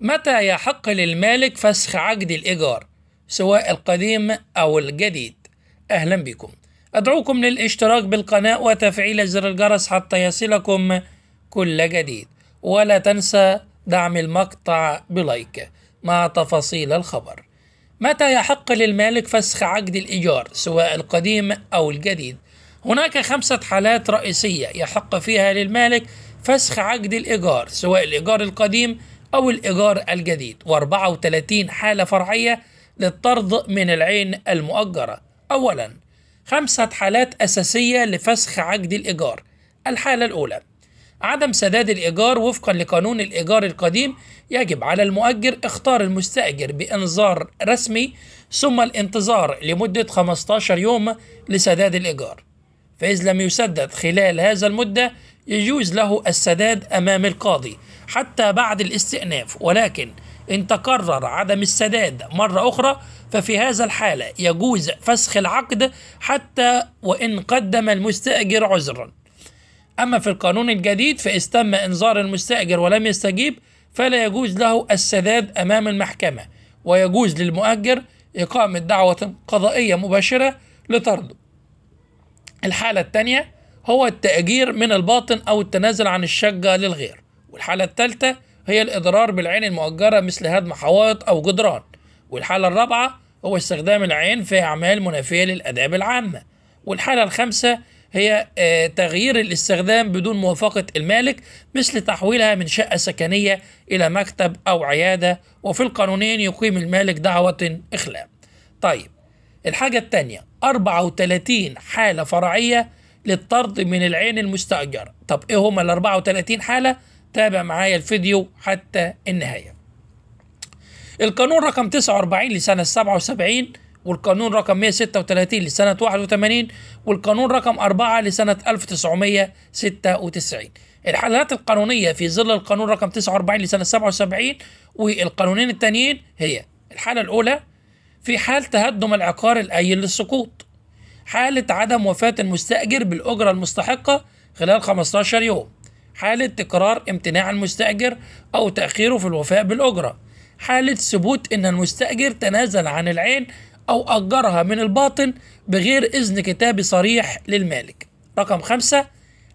متى يحق للمالك فسخ عقد الإيجار سواء القديم أو الجديد أهلا بكم أدعوكم للاشتراك بالقناة وتفعيل زر الجرس حتى يصلكم كل جديد ولا تنسى دعم المقطع بلايك مع تفاصيل الخبر متى يحق للمالك فسخ عقد الإيجار سواء القديم أو الجديد هناك خمسة حالات رئيسية يحق فيها للمالك فسخ عقد الإيجار سواء الإيجار القديم أو الإيجار الجديد و34 حالة فرعية للطرد من العين المؤجرة أولا خمسة حالات أساسية لفسخ عقد الإيجار الحالة الأولى عدم سداد الإيجار وفقا لقانون الإيجار القديم يجب على المؤجر اختار المستأجر بإنذار رسمي ثم الانتظار لمدة 15 يوم لسداد الإيجار فإذا لم يسدد خلال هذا المدة يجوز له السداد أمام القاضي حتى بعد الاستئناف ولكن إن تكرر عدم السداد مرة أخرى ففي هذا الحالة يجوز فسخ العقد حتى وإن قدم المستأجر عذرا أما في القانون الجديد فاستم إنذار المستأجر ولم يستجيب فلا يجوز له السداد أمام المحكمة ويجوز للمؤجر إقامة دعوة قضائية مباشرة لطرده الحالة الثانية هو التأجير من الباطن أو التنازل عن الشقة للغير والحالة الثالثة هي الإضرار بالعين المؤجرة مثل هدم حوائط أو جدران والحالة الرابعة هو استخدام العين في أعمال منافية للآداب العامة والحالة الخامسة هي آه، تغيير الاستخدام بدون موافقة المالك مثل تحويلها من شقة سكنية إلى مكتب أو عيادة وفي القانونين يقيم المالك دعوة إخلاء طيب الحاجة الثانية 34 حالة فرعية للطرد من العين المستأجرة طب إيه هما ال 34 حالة؟ تابع معايا الفيديو حتى النهاية القانون رقم 49 لسنة 77 والقانون رقم 136 لسنة 81 والقانون رقم 4 لسنة 1996 الحالات القانونية في ظل القانون رقم 49 لسنة 77 والقانونين التانيين هي الحالة الأولى في حال تهدم العقار الأيل للسقوط حالة عدم وفاة المستأجر بالأجرة المستحقة خلال 15 يوم حالة تكرار امتناع المستأجر أو تأخيره في الوفاء بالأجرة حالة ثبوت أن المستأجر تنازل عن العين أو أجرها من الباطن بغير إذن كتابي صريح للمالك رقم خمسة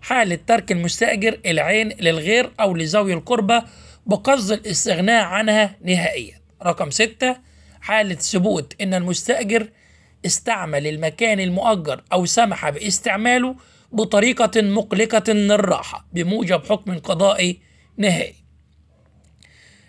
حالة ترك المستأجر العين للغير أو لذوي القربة بقصد الاستغناء عنها نهائيا رقم ستة حالة ثبوت أن المستأجر استعمل المكان المؤجر أو سمح باستعماله بطريقة مقلقة للراحة بموجب حكم قضائي نهائي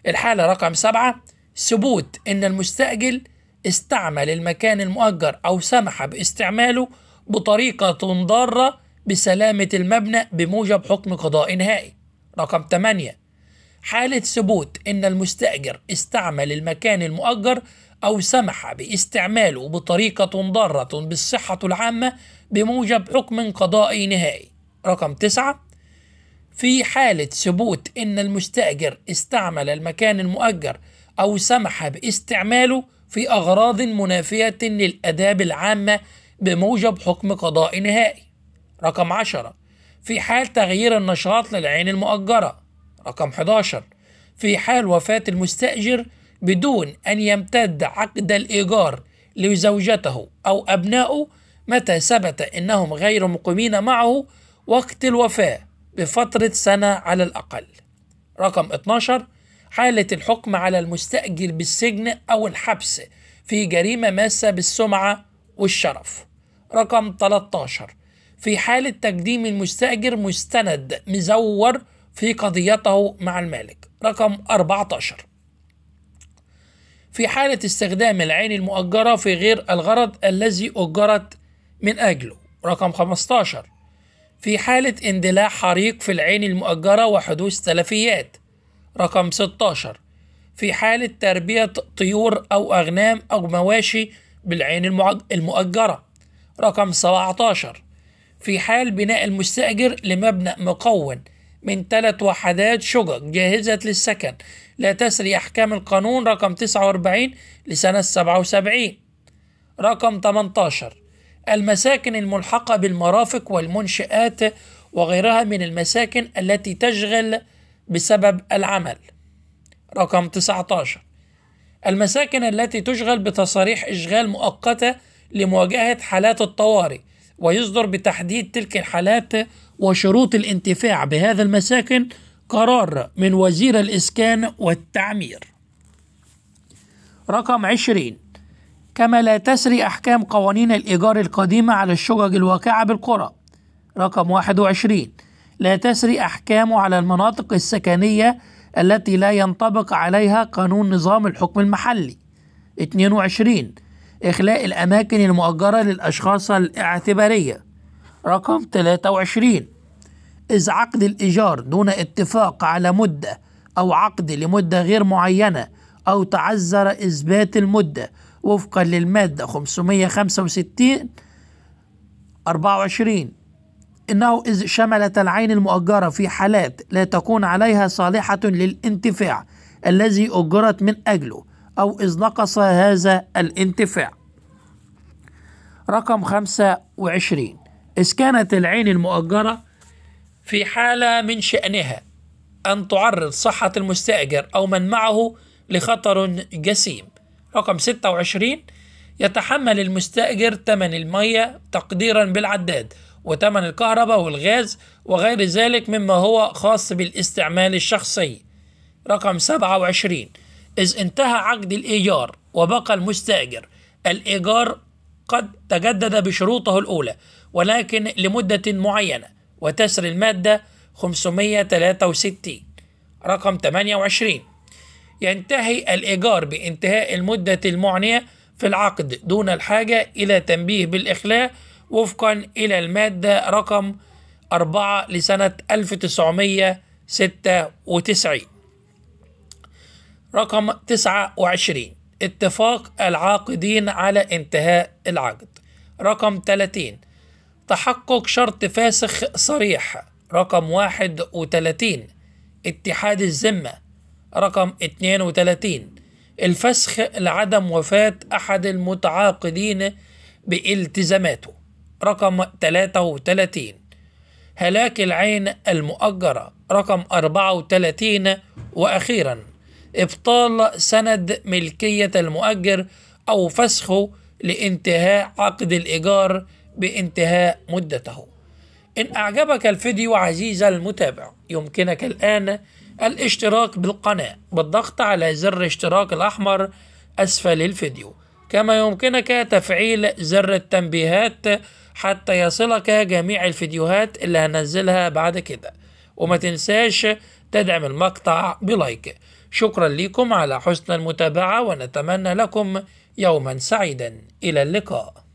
الحالة رقم سبعة ثبوت أن المستأجل استعمل المكان المؤجر أو سمح باستعماله بطريقة ضارة بسلامة المبنى بموجب حكم قضاء نهائي رقم 8 حالة ثبوت أن المستأجر استعمل المكان المؤجر أو سمح باستعماله بطريقة ضارة بالصحة العامة بموجب حكم قضائي نهائي رقم تسعة في حالة ثبوت أن المستأجر استعمل المكان المؤجر أو سمح باستعماله في أغراض منافية للأداب العامة بموجب حكم قضاء نهائي رقم عشرة في حال تغيير النشاط للعين المؤجرة رقم 11 في حال وفاة المستأجر بدون أن يمتد عقد الإيجار لزوجته أو أبنائه متى ثبت أنهم غير مقيمين معه وقت الوفاة بفترة سنة على الأقل. رقم 12 حالة الحكم على المستأجر بالسجن أو الحبس في جريمة ماسة بالسمعة والشرف. رقم 13 في حالة تقديم المستأجر مستند مزور في قضيته مع المالك رقم 14 في حالة استخدام العين المؤجرة في غير الغرض الذي أجرت من أجله رقم 15 في حالة اندلاع حريق في العين المؤجرة وحدوث تلفيات رقم 16 في حالة تربية طيور أو أغنام أو مواشي بالعين المؤجرة رقم 17 في حال بناء المستأجر لمبنى مكون من ثلاث وحدات شقق جاهزة للسكن لا تسري أحكام القانون رقم 49 لسنة 77 رقم 18 المساكن الملحقة بالمرافق والمنشآت وغيرها من المساكن التي تشغل بسبب العمل رقم 19 المساكن التي تشغل بتصاريح إشغال مؤقتة لمواجهة حالات الطوارئ ويصدر بتحديد تلك الحالات وشروط الانتفاع بهذا المساكن قرار من وزير الإسكان والتعمير رقم 20 كما لا تسري أحكام قوانين الإيجار القديمة على الشقق الواقعة بالقرى رقم 21 لا تسري أحكامه على المناطق السكنية التي لا ينطبق عليها قانون نظام الحكم المحلي 22 إخلاء الأماكن المؤجرة للأشخاص الاعتبارية رقم 23 إذ عقد الإيجار دون اتفاق على مدة أو عقد لمدة غير معينة أو تعذر إثبات المدة وفقا للمادة 565 24 إنه إذ شملت العين المؤجرة في حالات لا تكون عليها صالحة للانتفاع الذي أجرت من أجله أو إذ نقص هذا الانتفاع رقم 25 إذ كانت العين المؤجرة في حالة من شأنها أن تعرض صحة المستأجر أو من معه لخطر جسيم رقم 26 يتحمل المستأجر ثمن المية تقديرا بالعداد وتمن الكهرباء والغاز وغير ذلك مما هو خاص بالاستعمال الشخصي رقم 27 إذ انتهى عقد الإيجار وبقى المستأجر الإيجار قد تجدد بشروطه الأولى ولكن لمدة معينة وتسر المادة 563 رقم 28 ينتهي الإيجار بانتهاء المدة المعنية في العقد دون الحاجة إلى تنبيه بالإخلاء وفقا إلى المادة رقم 4 لسنة 1996 رقم 29 اتفاق العاقدين على انتهاء العقد رقم 30 تحقق شرط فاسخ صريح رقم 31 اتحاد الذمة رقم 32 الفسخ لعدم وفاة أحد المتعاقدين بالتزاماته رقم 33 هلاك العين المؤجرة رقم 34 وأخيراً إبطال سند ملكية المؤجر أو فسخه لانتهاء عقد الإيجار بانتهاء مدته إن أعجبك الفيديو عزيزي المتابع يمكنك الآن الاشتراك بالقناة بالضغط على زر اشتراك الأحمر أسفل الفيديو كما يمكنك تفعيل زر التنبيهات حتى يصلك جميع الفيديوهات اللي هنزلها بعد كده وما تنساش تدعم المقطع بلايك شكرا لكم على حسن المتابعة ونتمنى لكم يوما سعيدا إلى اللقاء